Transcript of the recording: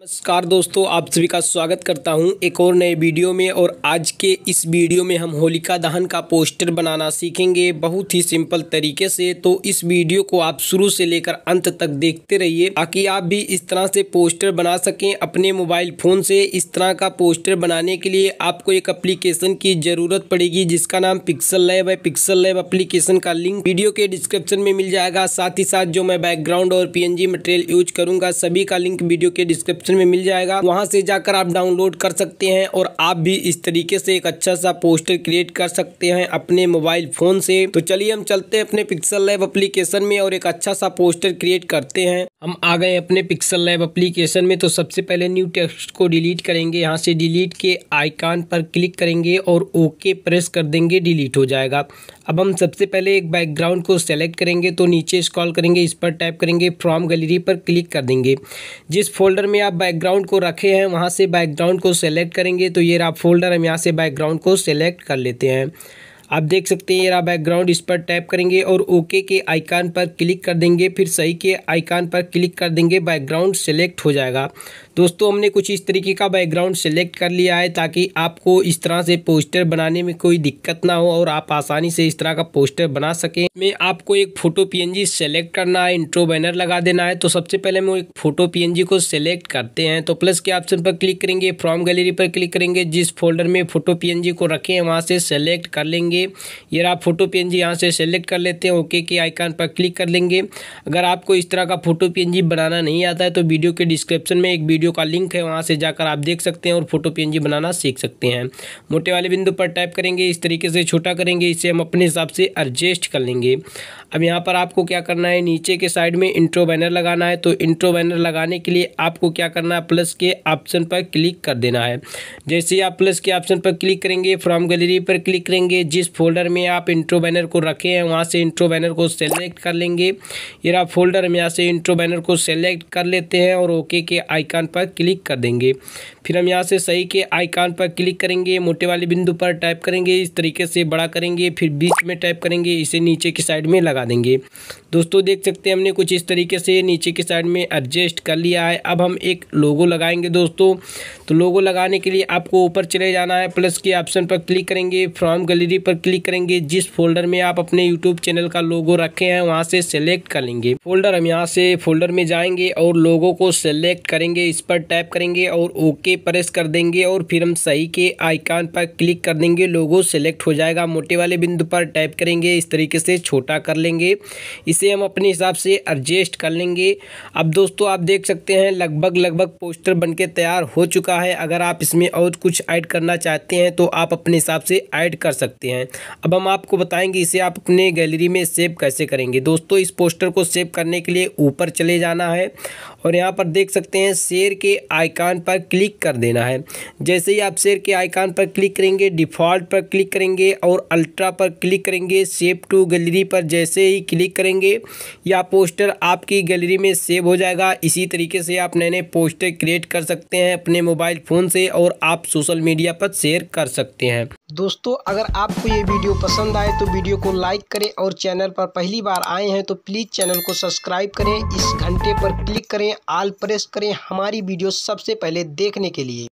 नमस्कार दोस्तों आप सभी का स्वागत करता हूं एक और नए वीडियो में और आज के इस वीडियो में हम होलिका दहन का पोस्टर बनाना सीखेंगे बहुत ही सिंपल तरीके से तो इस वीडियो को आप शुरू से लेकर अंत तक देखते रहिए ताकि आप भी इस तरह से पोस्टर बना सकें अपने मोबाइल फ़ोन से इस तरह का पोस्टर बनाने के लिए आपको एक अप्लीकेशन की ज़रूरत पड़ेगी जिसका नाम पिक्सल लैब है पिक्सल लैब अप्लीकेशन का लिंक वीडियो के डिस्क्रिप्शन में मिल जाएगा साथ ही साथ जो मैं बैकग्राउंड और पी मटेरियल यूज करूँगा सभी का लिंक वीडियो के डिस्क्रिप्शन डिस्क्रिप्शन में मिल जाएगा वहाँ से जाकर आप डाउनलोड कर सकते हैं और आप भी इस तरीके से एक अच्छा सा पोस्टर क्रिएट कर सकते हैं अपने मोबाइल फ़ोन से तो चलिए हम चलते हैं अपने पिक्सल लैब अप्लीकेशन में और एक अच्छा सा पोस्टर क्रिएट करते हैं हम आ गए अपने पिक्सल लैब अप्लीकेशन में तो सबसे पहले न्यू टेक्स्ट को डिलीट करेंगे यहाँ से डिलीट के आइकान पर क्लिक करेंगे और ओके प्रेस कर देंगे डिलीट हो जाएगा अब हम सबसे पहले एक बैकग्राउंड को सेलेक्ट करेंगे तो नीचे स्क्रॉल करेंगे इस पर टाइप करेंगे फ्रॉम गैलरी पर क्लिक कर देंगे जिस फोल्डर में आप आप बैकग्राउंड को रखे हैं वहाँ से बैकग्राउंड को सेलेक्ट करेंगे तो ये आप फोल्डर हम यहाँ से बैकग्राउंड को सेलेक्ट कर लेते हैं आप देख सकते हैं ये रहा बैकग्राउंड इस पर टैप करेंगे और ओके के आइकान पर क्लिक कर देंगे फिर सही के आइकान पर क्लिक कर देंगे बैकग्राउंड सेलेक्ट हो जाएगा दोस्तों हमने कुछ इस तरीके का बैकग्राउंड सेलेक्ट कर लिया है ताकि आपको इस तरह से पोस्टर बनाने में कोई दिक्कत ना हो और आप आसानी से इस तरह का पोस्टर बना सकें में आपको एक फ़ोटो पीएनजी सेलेक्ट करना है इंट्रो बैनर लगा देना है तो सबसे पहले हम एक फ़ोटो पीएनजी को सेलेक्ट करते हैं तो प्लस के ऑप्शन पर क्लिक करेंगे फ्रॉम गैलरी पर क्लिक करेंगे जिस फोल्डर में फ़ोटो पी को रखें वहाँ से सेलेक्ट कर लेंगे लेंगे ये आप फोटो पी एन यहाँ से सेलेक्ट कर लेते हैं ओके के आइकान पर क्लिक कर लेंगे अगर आपको इस तरह का फोटो पी बनाना नहीं आता है तो वीडियो के डिस्क्रिप्शन में एक वीडियो का लिंक है वहाँ से जाकर आप देख सकते हैं और फोटो पी बनाना सीख सकते हैं मोटे वाले बिंदु पर टाइप करेंगे इस तरीके से छोटा करेंगे इसे हम अपने हिसाब से एडजस्ट कर लेंगे अब यहाँ पर आपको क्या करना है नीचे के साइड में इंट्रो बैनर लगाना है तो इंट्रो बैनर लगाने के लिए आपको क्या करना है प्लस के ऑप्शन पर क्लिक कर देना है जैसे ही आप प्लस के ऑप्शन पर क्लिक करेंगे फ्रॉम गैलरी पर क्लिक करेंगे जिस जिस फोल्डर में आप इंट्रो बैनर को रखे हैं वहाँ से इंट्रो बैनर को सेलेक्ट कर लेंगे ये आप फोल्डर में यहाँ से इंट्रो बैनर को सेलेक्ट कर लेते हैं और ओके के आइकान पर क्लिक कर देंगे फिर हम यहाँ से सही के आइकान पर क्लिक करेंगे मोटे वाले बिंदु पर टाइप करेंगे इस तरीके से बड़ा करेंगे फिर बीच में टाइप करेंगे इसे नीचे की साइड में लगा देंगे दोस्तों देख सकते हैं हमने कुछ इस तरीके से नीचे की साइड में एडजस्ट कर लिया है अब हम एक लोगो लगाएंगे दोस्तों तो लोगो लगाने के लिए आपको ऊपर चले जाना है प्लस के ऑप्शन पर क्लिक करेंगे फ्रॉम गैलरी पर पर क्लिक करेंगे जिस फोल्डर में आप अपने यूट्यूब चैनल का लोगो रखे हैं वहाँ से सेलेक्ट कर लेंगे फोल्डर हम यहाँ से फोल्डर में जाएंगे और लोगो को सेलेक्ट करेंगे इस पर टैप करेंगे और ओके प्रेस कर देंगे और फिर हम सही के आइकान पर क्लिक कर देंगे लोगो सेलेक्ट हो जाएगा मोटे वाले बिंदु पर टाइप करेंगे इस तरीके से छोटा कर लेंगे इसे हम अपने हिसाब से एडजस्ट कर लेंगे अब दोस्तों आप देख सकते हैं लगभग लगभग पोस्टर बन तैयार हो चुका है अगर आप इसमें और कुछ ऐड करना चाहते हैं तो आप अपने हिसाब से ऐड कर सकते हैं अब हम आपको बताएंगे इसे आप अपने गैलरी में सेव कैसे करेंगे दोस्तों इस पोस्टर को सेव करने के लिए ऊपर चले जाना है और यहाँ पर देख सकते हैं शेयर के आइकान पर क्लिक कर देना है जैसे ही आप शेयर के आइकान पर क्लिक करेंगे डिफ़ॉल्ट पर क्लिक करेंगे और अल्ट्रा पर क्लिक करेंगे सेव टू गैलरी पर जैसे ही क्लिक करेंगे या पोस्टर आपकी गैलरी में सेव हो जाएगा इसी तरीके से आप नए नए पोस्टर क्रिएट कर सकते हैं अपने मोबाइल फ़ोन से और आप सोशल मीडिया पर शेयर कर सकते हैं दोस्तों अगर आपको ये वीडियो पसंद आए तो वीडियो को लाइक करें और चैनल पर पहली बार आए हैं तो प्लीज़ चैनल को सब्सक्राइब करें इस घंटे पर क्लिक करें आल प्रेस करें हमारी वीडियो सबसे पहले देखने के लिए